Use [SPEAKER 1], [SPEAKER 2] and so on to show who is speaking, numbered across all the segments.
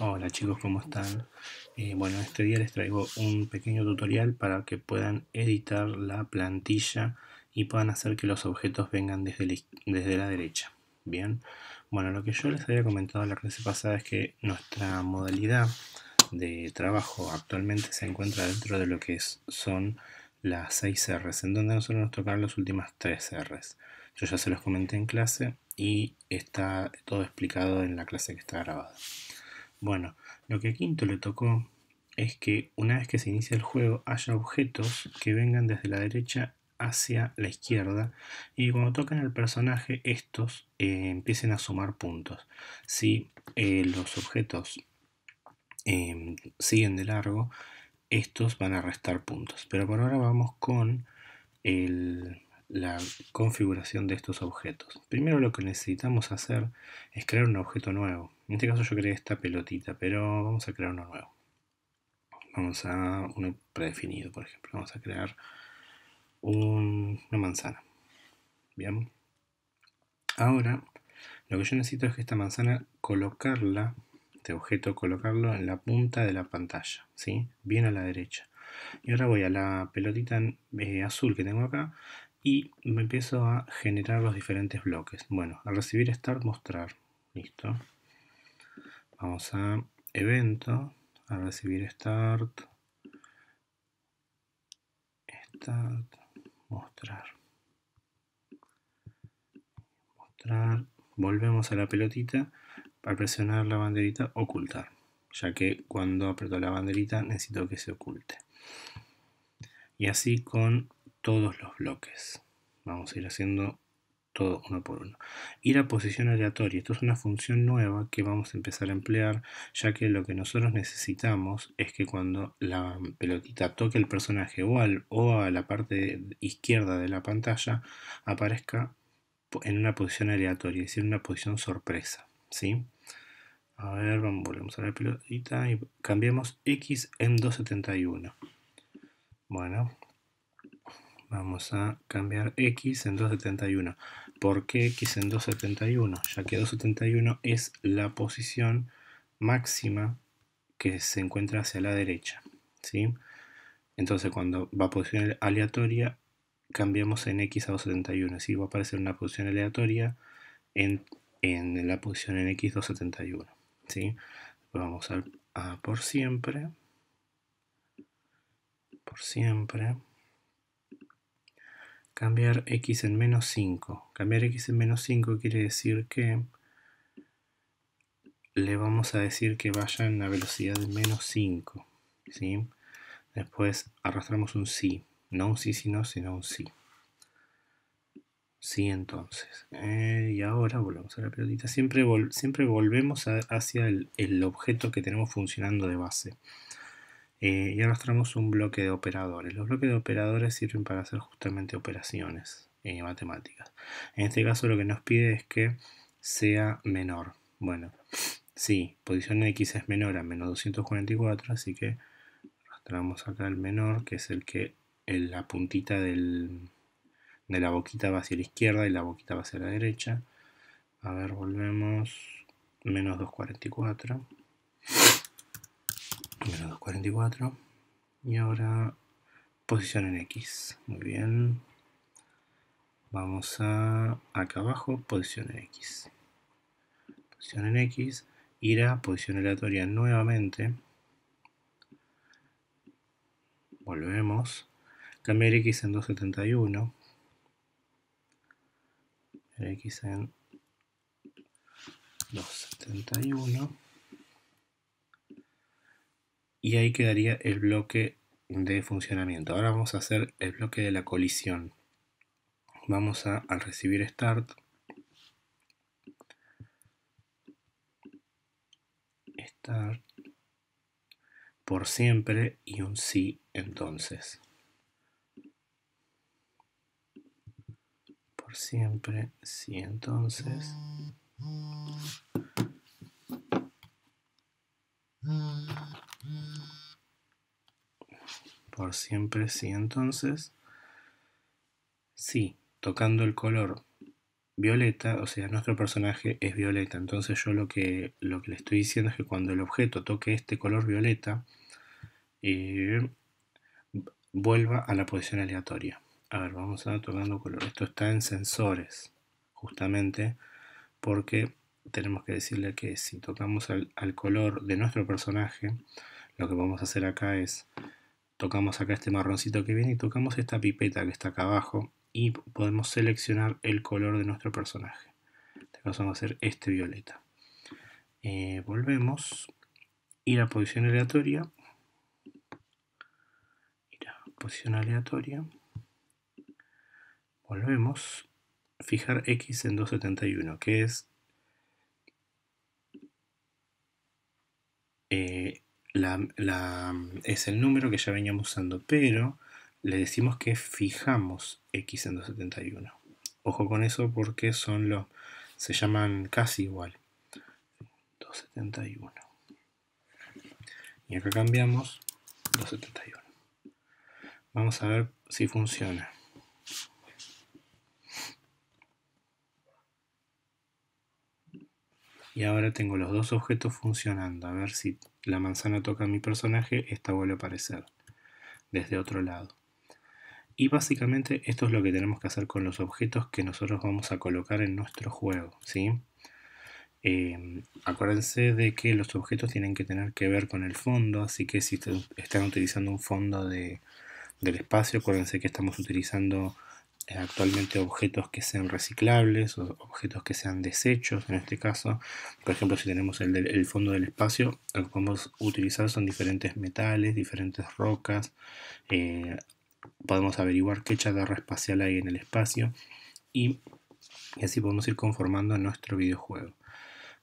[SPEAKER 1] Hola chicos, ¿cómo están? Eh, bueno, este día les traigo un pequeño tutorial para que puedan editar la plantilla y puedan hacer que los objetos vengan desde, la, derecha. Bien, bueno, lo que yo les había comentado la clase pasada es que nuestra modalidad de trabajo actualmente se encuentra dentro de lo que son las 6 R's, en donde nosotros nos tocaron las últimas 3 R's. Yo ya se los comenté en clase y está todo explicado en la clase que está grabada. Bueno, lo que a Quinto le tocó es que una vez que se inicia el juego haya objetos que vengan desde la derecha hacia la izquierda y cuando toquen al personaje estos eh, empiecen a sumar puntos. Si eh, los objetos em, siguen de largo, estos van a restar puntos. Pero por ahora vamos con la configuración de estos objetos. Primero lo que necesitamos hacer es crear un objeto nuevo. En este caso yo creé esta pelotita, pero vamos a crear uno nuevo. Vamos a uno predefinido, por ejemplo. Vamos a crear una manzana. Bien. Ahora, lo que yo necesito es que esta manzana colocarla, este objeto colocarlo en la punta de la pantalla, ¿sí? Bien a la derecha. Y ahora voy a la pelotita eh, azul que tengo acá y me empiezo a generar los diferentes bloques. Bueno, al recibir start, mostrar. Listo. Vamos a evento, a recibir start, start, mostrar, mostrar, volvemos a la pelotita para presionar la banderita ocultar, ya que cuando aprieto la banderita necesito que se oculte. Y así con todos los bloques. Vamos a ir haciendo todo uno por uno. y la posición aleatoria, esto es una función nueva que vamos a empezar a emplear, ya que lo que nosotros necesitamos es que cuando la pelotita toque el personaje o, al, o a la parte izquierda de la pantalla, aparezca en una posición aleatoria, es decir, una posición sorpresa, ¿sí? A ver, vamos, volvemos a la pelotita y cambiamos X en 271. Bueno, Vamos a cambiar x en 271. ¿Por qué x en 271? Ya que 271 es la posición máxima que se encuentra hacia la derecha. Entonces cuando va a posición aleatoria, cambiamos en x a 271. Así va a aparecer una posición aleatoria en, la posición en x 271. ¿sí? Vamos a, a por siempre. Por siempre cambiar x en menos 5. Cambiar x en menos 5 quiere decir que le vamos a decir que vaya en la velocidad de menos 5. Después arrastramos un sí. No un sí, sino, sino un sí. Sí, entonces. Eh, y ahora volvemos a la pelotita. Siempre, siempre volvemos hacia el objeto que tenemos funcionando de base. Eh, y arrastramos un bloque de operadores. Los bloques de operadores sirven para hacer justamente operaciones eh, matemáticas. En este caso lo que nos pide es que sea menor. Bueno, sí, posición X es menor a menos 244, así que arrastramos acá el menor, que es el que en la puntita de la boquita va hacia la izquierda y la boquita va hacia la derecha. A ver, volvemos. Menos 244 menos 244 y ahora posición en X muy bien vamos a acá abajo posición en X posición en X ir a posición aleatoria nuevamente volvemos cambiar X en 271 X en 271 y ahí quedaría el bloque de funcionamiento. Ahora vamos a hacer el bloque de la colisión. Vamos a, al recibir start, start por siempre y un sí entonces. Por siempre, sí entonces. siempre sí. Entonces, si tocando el color violeta, o sea, nuestro personaje es violeta. Entonces yo lo que, lo que le estoy diciendo es que cuando el objeto toque este color violeta, eh, vuelva a la posición aleatoria. A ver, vamos a tocando color. Esto está en sensores, justamente porque tenemos que decirle que si tocamos al color de nuestro personaje, lo que vamos a hacer acá es tocamos acá este marroncito que viene y tocamos esta pipeta que está acá abajo y podemos seleccionar el color de nuestro personaje. En este caso vamos a hacer este violeta. Eh, volvemos, ir a posición aleatoria, ir a posición aleatoria, volvemos, fijar X en 271, que es eh, la, es el número que ya veníamos usando, pero le decimos que fijamos x en 271. Ojo con eso porque son los, se llaman casi igual. 271. Y acá cambiamos 271. Vamos a ver si funciona. Y ahora tengo los dos objetos funcionando. A ver si la manzana toca a mi personaje, esta vuelve a aparecer desde otro lado. Y básicamente esto es lo que tenemos que hacer con los objetos que nosotros vamos a colocar en nuestro juego. ¿sí? Eh, acuérdense de que los objetos tienen que tener que ver con el fondo, así que si están utilizando un fondo del espacio, acuérdense que estamos utilizando eh, actualmente objetos que sean reciclables, o objetos que sean desechos en este caso. Por ejemplo, si tenemos el, fondo del espacio, lo que podemos utilizar son diferentes metales, diferentes rocas. Eh, podemos averiguar qué chatarra espacial hay en el espacio y, y así podemos ir conformando nuestro videojuego.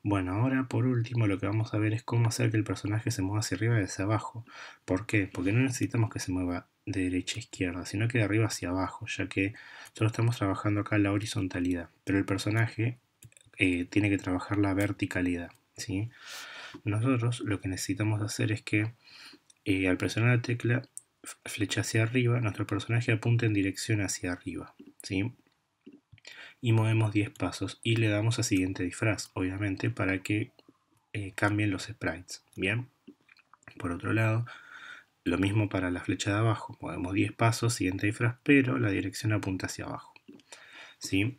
[SPEAKER 1] Bueno, ahora por último lo que vamos a ver es cómo hacer que el personaje se mueva hacia arriba y hacia abajo. ¿Por qué? Porque no necesitamos que se mueva de derecha a izquierda, sino que de arriba hacia abajo, ya que solo estamos trabajando acá la horizontalidad, pero el personaje eh, tiene que trabajar la verticalidad. ¿sí? Nosotros lo que necesitamos hacer es que eh, al presionar la tecla flecha hacia arriba, nuestro personaje Apunte en dirección hacia arriba. ¿sí? Y movemos 10 pasos y le damos a siguiente disfraz, obviamente, para que eh, cambien los sprites. Bien, por otro lado, lo mismo para la flecha de abajo, Podemos 10 pasos, siguiente disfraz, pero la dirección apunta hacia abajo. ¿Sí?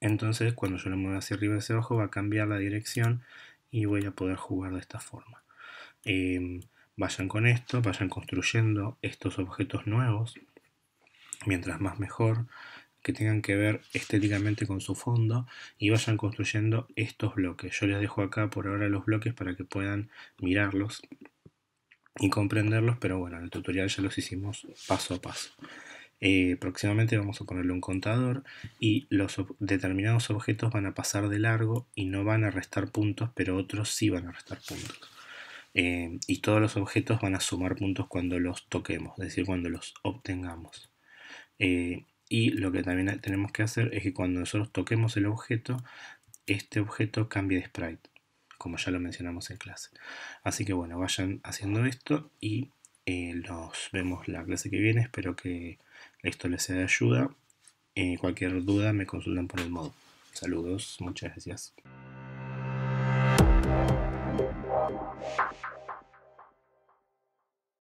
[SPEAKER 1] Entonces, cuando yo lo muevo hacia arriba y hacia abajo, va a cambiar la dirección y voy a poder jugar de esta forma. Em, vayan con esto, vayan construyendo estos objetos nuevos, mientras más mejor, que tengan que ver estéticamente con su fondo y vayan construyendo estos bloques. Yo les dejo acá por ahora los bloques para que puedan mirarlos y comprenderlos, pero bueno, en el tutorial ya los hicimos paso a paso. Eh, próximamente vamos a ponerle un contador y los determinados objetos van a pasar de largo y no van a restar puntos, pero otros sí van a restar puntos. Eh, y todos los objetos van a sumar puntos cuando los toquemos, es decir, cuando los obtengamos. Eh, y lo que también tenemos que hacer es que cuando nosotros toquemos el objeto, este objeto cambie de sprite como ya lo mencionamos en clase. Así que bueno, vayan haciendo esto y eh, nos vemos la clase que viene. Espero que esto les sea de ayuda. Eh, cualquier duda me consultan por el modo. Saludos, muchas gracias.